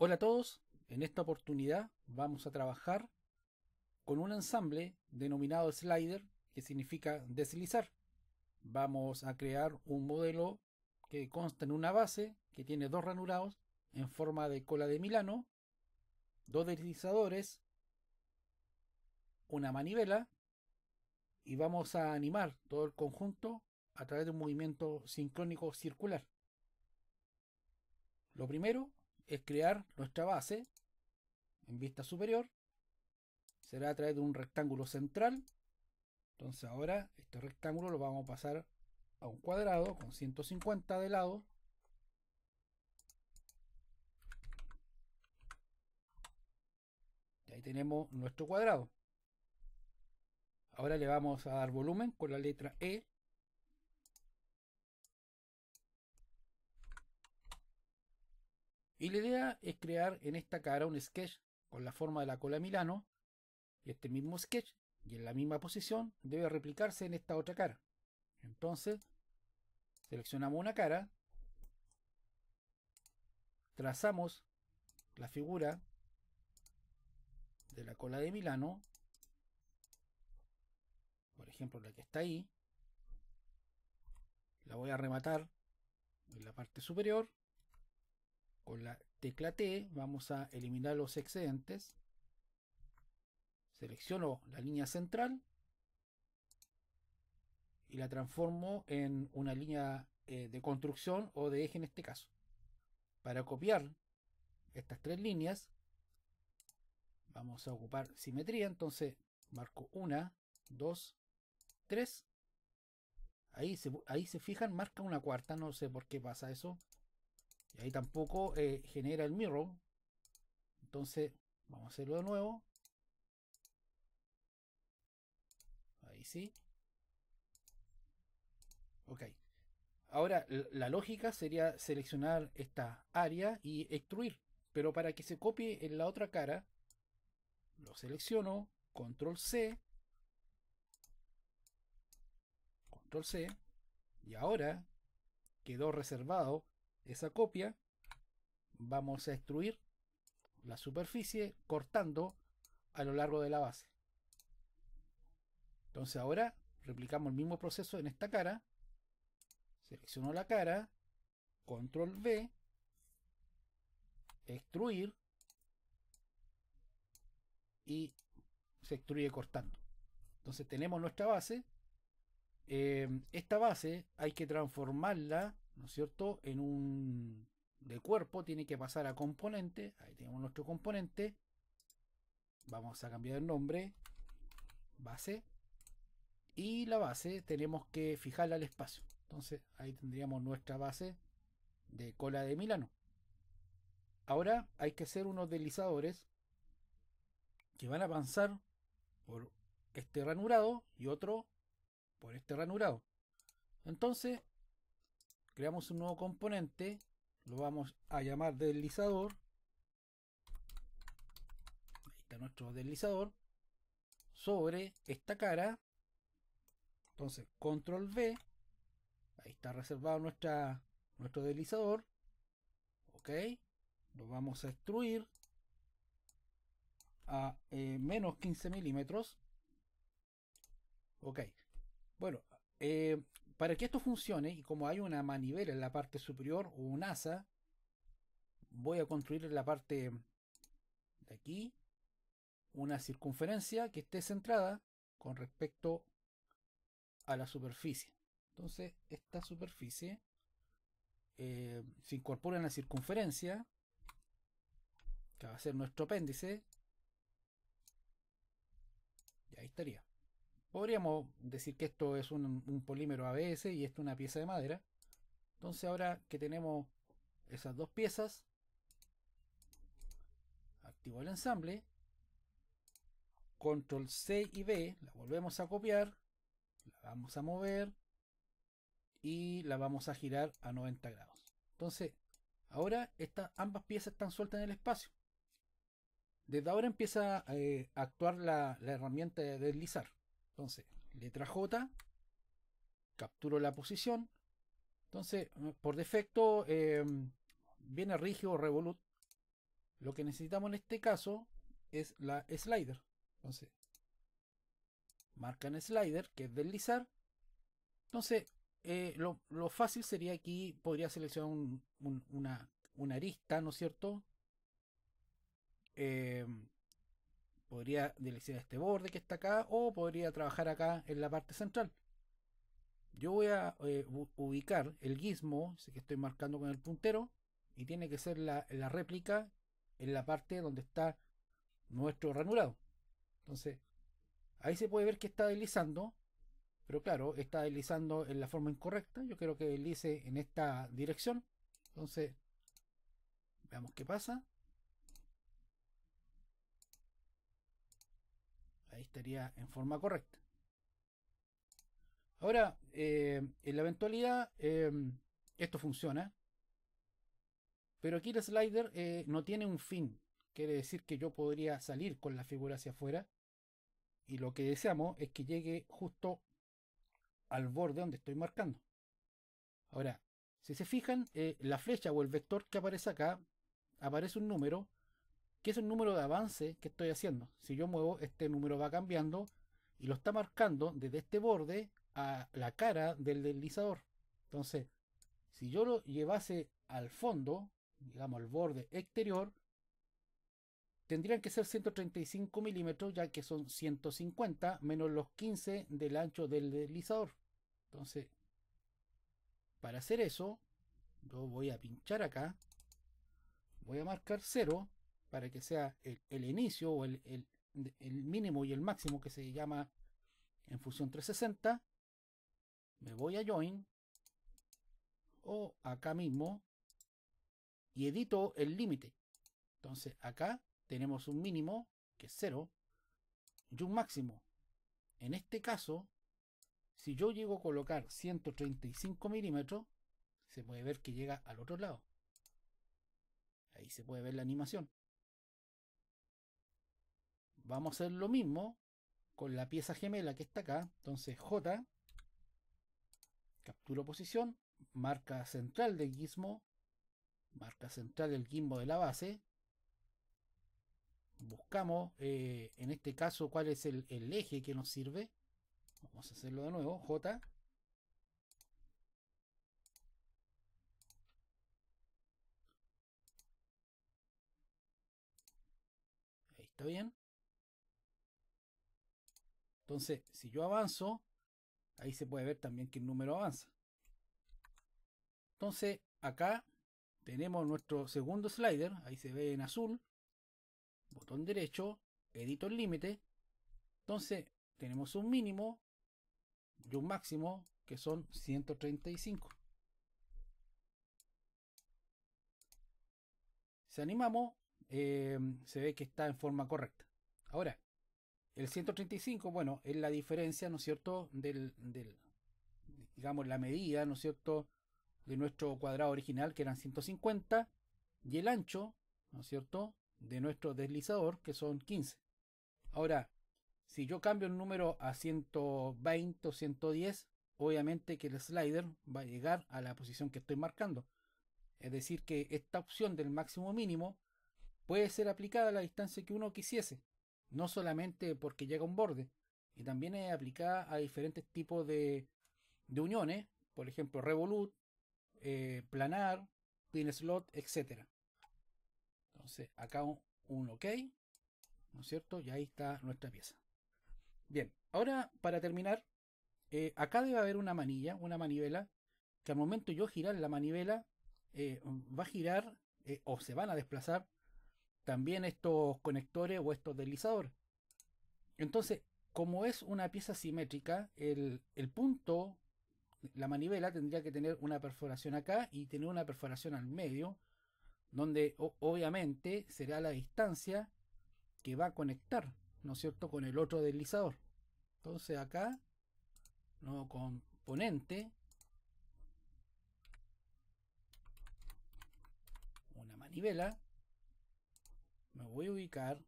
Hola a todos, en esta oportunidad vamos a trabajar con un ensamble denominado slider que significa deslizar. Vamos a crear un modelo que consta en una base que tiene dos ranurados en forma de cola de Milano, dos deslizadores, una manivela y vamos a animar todo el conjunto a través de un movimiento sincrónico circular. Lo primero es crear nuestra base en vista superior. Será a través de un rectángulo central. Entonces ahora este rectángulo lo vamos a pasar a un cuadrado con 150 de lado. Y ahí tenemos nuestro cuadrado. Ahora le vamos a dar volumen con la letra E Y la idea es crear en esta cara un sketch con la forma de la cola de Milano. Y este mismo sketch, y en la misma posición, debe replicarse en esta otra cara. Entonces, seleccionamos una cara, trazamos la figura de la cola de Milano, por ejemplo la que está ahí, la voy a rematar en la parte superior con la tecla T vamos a eliminar los excedentes. Selecciono la línea central y la transformo en una línea eh, de construcción o de eje en este caso. Para copiar estas tres líneas vamos a ocupar simetría, entonces marco una, dos, tres Ahí ahí se fijan, marca una cuarta, no sé por qué pasa eso ahí tampoco eh, genera el mirror. Entonces, vamos a hacerlo de nuevo. Ahí sí. Ok. Ahora, la lógica sería seleccionar esta área y extruir. Pero para que se copie en la otra cara, lo selecciono, control C, control C, y ahora quedó reservado esa copia, vamos a extruir la superficie cortando a lo largo de la base. Entonces ahora replicamos el mismo proceso en esta cara. Selecciono la cara, control V, extruir y se extruye cortando. Entonces tenemos nuestra base. Eh, esta base hay que transformarla ¿no es cierto? En un de cuerpo tiene que pasar a componente. Ahí tenemos nuestro componente. Vamos a cambiar el nombre. Base. Y la base tenemos que fijarla al espacio. Entonces ahí tendríamos nuestra base de cola de Milano. Ahora hay que hacer unos deslizadores que van a avanzar por este ranurado y otro por este ranurado. Entonces creamos un nuevo componente, lo vamos a llamar deslizador. Ahí está nuestro deslizador. Sobre esta cara. Entonces, control V. Ahí está reservado nuestra, nuestro deslizador. Ok. Lo vamos a extruir a eh, menos 15 milímetros. Ok. Bueno, eh, para que esto funcione, y como hay una manivela en la parte superior o un asa, voy a construir en la parte de aquí una circunferencia que esté centrada con respecto a la superficie. Entonces, esta superficie eh, se incorpora en la circunferencia, que va a ser nuestro apéndice, y ahí estaría. Podríamos decir que esto es un, polímero ABS y esto una pieza de madera. Entonces ahora que tenemos esas dos piezas, activo el ensamble, control C y B, la volvemos a copiar, la vamos a mover y la vamos a girar a 90 grados. Entonces, ahora ambas piezas están sueltas en el espacio. Desde ahora empieza eh, a actuar la herramienta de deslizar. Entonces, letra J, capturo la posición. Entonces, mm, por defecto, em, viene rígido revolut. Lo que necesitamos en este caso es la slider. Entonces, en slider, que es deslizar. Entonces, eh, lo, fácil sería aquí, podría seleccionar una, una, arista, ¿no es cierto? Em, podría deslizar este borde que está acá o podría trabajar acá en la parte central. Yo voy a eh, ubicar el gizmo que estoy marcando con el puntero y tiene que ser la, la réplica en la parte donde está nuestro ranurado Entonces, ahí se puede ver que está deslizando, pero claro, está deslizando en la forma incorrecta. Yo quiero que deslice en esta dirección. Entonces, veamos qué pasa. sería en forma correcta. Ahora, eh, en la eventualidad, em, esto funciona, pero aquí el slider eh, no tiene un fin. Quiere decir que yo podría salir con la figura hacia afuera. Y lo que deseamos es que llegue justo al borde donde estoy marcando. Ahora, si se fijan, eh, la flecha o el vector que aparece acá, aparece un número es el número de avance que estoy haciendo. Si yo muevo, este número va cambiando y lo está marcando desde este borde a la cara del deslizador. Entonces, si yo lo llevase al fondo, digamos al borde exterior, tendrían que ser 135 milímetros, ya que son 150 menos los 15 del ancho del deslizador. Entonces, para hacer eso, yo voy a pinchar acá, voy a marcar 0 para que sea el, inicio o el, mínimo y el máximo que se llama en función 360, me voy a join o acá mismo y edito el límite. Entonces acá tenemos un mínimo que es 0 y un máximo. En este caso, si yo llego a colocar 135 milímetros, se puede ver que llega al otro lado. Ahí se puede ver la animación. Vamos a hacer lo mismo con la pieza gemela que está acá. Entonces J, captura posición, marca central del guismo, marca central del gizmo de la base. Buscamos eh, en este caso cuál es el, eje que nos sirve. Vamos a hacerlo de nuevo. J, Ahí está bien entonces, si yo avanzo, ahí se puede ver también que el número avanza. Entonces, acá tenemos nuestro segundo slider, ahí se ve en azul, botón derecho, edito el límite. Entonces, tenemos un mínimo y un máximo que son 135. Si animamos, eh, se ve que está en forma correcta. Ahora, el 135, bueno, es la diferencia, ¿no es cierto?, del, digamos, la medida, ¿no es cierto?, de nuestro cuadrado original, que eran 150, y el ancho, ¿no es cierto?, de nuestro deslizador, que son 15. Ahora, si yo cambio el número a 120 o 110, obviamente que el slider va a llegar a la posición que estoy marcando. Es decir, que esta opción del máximo mínimo puede ser aplicada a la distancia que uno quisiese no solamente porque llega a un borde, y también es aplicada a diferentes tipos de, uniones, por ejemplo, Revolut, eh, Planar, Pin Slot, etc. Entonces, acá un, OK, ¿no es cierto? Y ahí está nuestra pieza. Bien, ahora para terminar, eh, acá debe haber una manilla, una manivela, que al momento yo girar la manivela, eh, va a girar o se van a desplazar también estos conectores o estos deslizadores. Entonces, como es una pieza simétrica, el, punto, la manivela tendría que tener una perforación acá y tener una perforación al medio, donde obviamente será la distancia que va a conectar, ¿no es cierto?, con el otro deslizador. Entonces acá, nuevo componente, una manivela, me voy a ubicar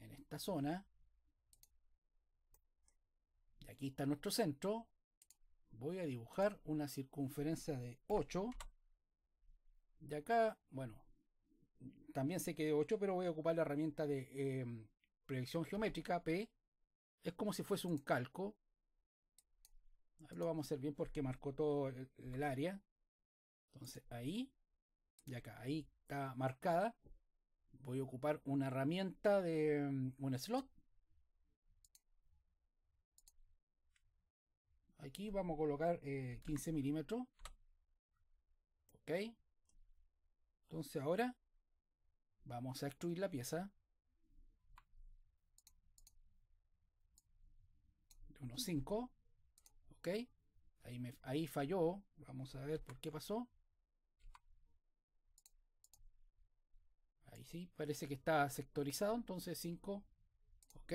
en esta zona. Y aquí está nuestro centro. Voy a dibujar una circunferencia de 8. De acá, bueno, también sé que de 8, pero voy a ocupar la herramienta de eh, proyección geométrica P. Es como si fuese un calco. lo vamos a hacer bien porque marcó todo el, área. Entonces ahí, de acá, ahí está marcada voy a ocupar una herramienta de mm, un slot. Aquí vamos a colocar 15 eh, milímetros. Ok. Entonces ahora vamos a extruir la pieza. De unos 5. Ok. Ahí, ahí falló. Vamos a ver por qué pasó. ¿sí? Parece que está sectorizado, entonces 5. Ok.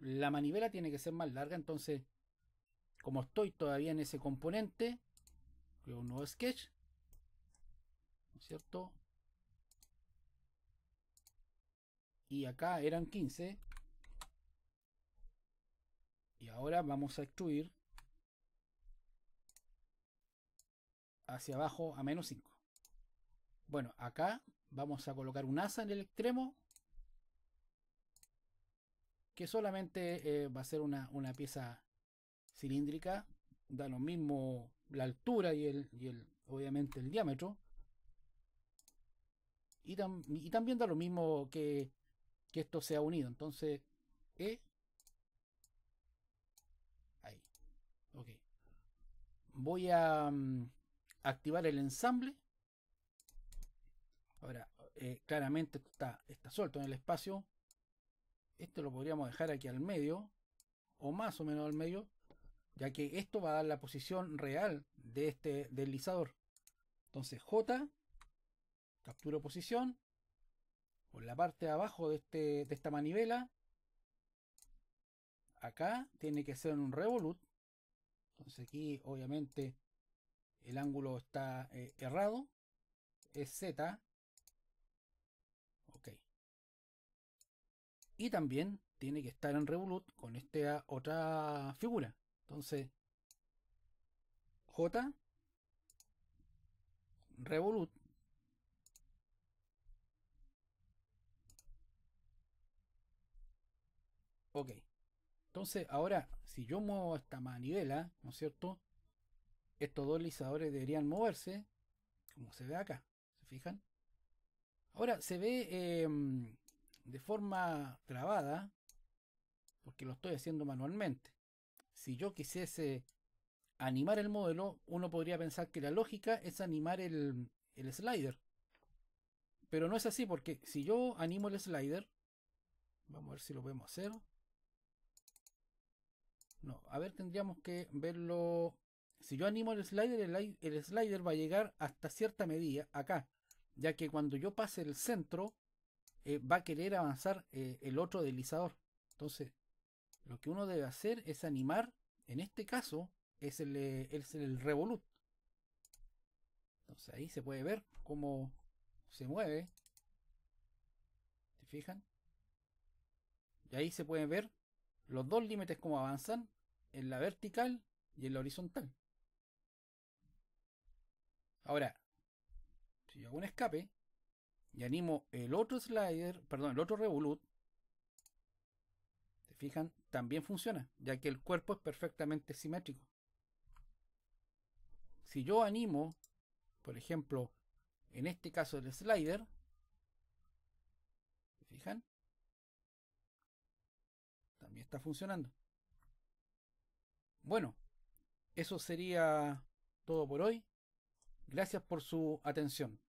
La manivela tiene que ser más larga, entonces, como estoy todavía en ese componente, creo un nuevo sketch. cierto? Y acá eran 15. Y ahora vamos a extruir hacia abajo a menos 5. Bueno, acá Vamos a colocar un asa en el extremo. Que solamente eh, va a ser una, pieza cilíndrica. Da lo mismo la altura y el, obviamente el diámetro. Y, y, también da lo mismo que, que esto sea unido. Entonces, e, Ahí. Ok. Voy a mm, activar el ensamble. Ahora, eh, claramente está, suelto en el espacio. Esto lo podríamos dejar aquí al medio, o más o menos al medio, ya que esto va a dar la posición real de este deslizador. Entonces J, capturo posición, por la parte de abajo este, de, esta manivela, acá tiene que ser un revolut, entonces aquí obviamente el ángulo está eh, errado, es Z, Y también tiene que estar en Revolut con esta otra figura. Entonces, J Revolut Ok. Entonces, ahora, si yo muevo esta manivela, ¿no es cierto? Estos dos lizadores deberían moverse, como se ve acá. ¿Se fijan? Ahora, se ve em, de forma grabada, porque lo estoy haciendo manualmente. Si yo quisiese animar el modelo, uno podría pensar que la lógica es animar el, slider. Pero no es así, porque si yo animo el slider, vamos a ver si lo podemos hacer. No, a ver, tendríamos que verlo. Si yo animo el slider, el, slider va a llegar hasta cierta medida acá, ya que cuando yo pase el centro, eh, va a querer avanzar eh, el otro deslizador. Entonces, lo que uno debe hacer es animar, en este caso, es el, eh, es el revolut. Entonces ahí se puede ver cómo se mueve. ¿Se fijan? Y ahí se pueden ver los dos límites cómo avanzan en la vertical y en la horizontal. Ahora, si yo hago un escape, y animo el otro slider, perdón, el otro revolut, se fijan? También funciona, ya que el cuerpo es perfectamente simétrico. Si yo animo, por ejemplo, en este caso el slider, se fijan? También está funcionando. Bueno, eso sería todo por hoy. Gracias por su atención.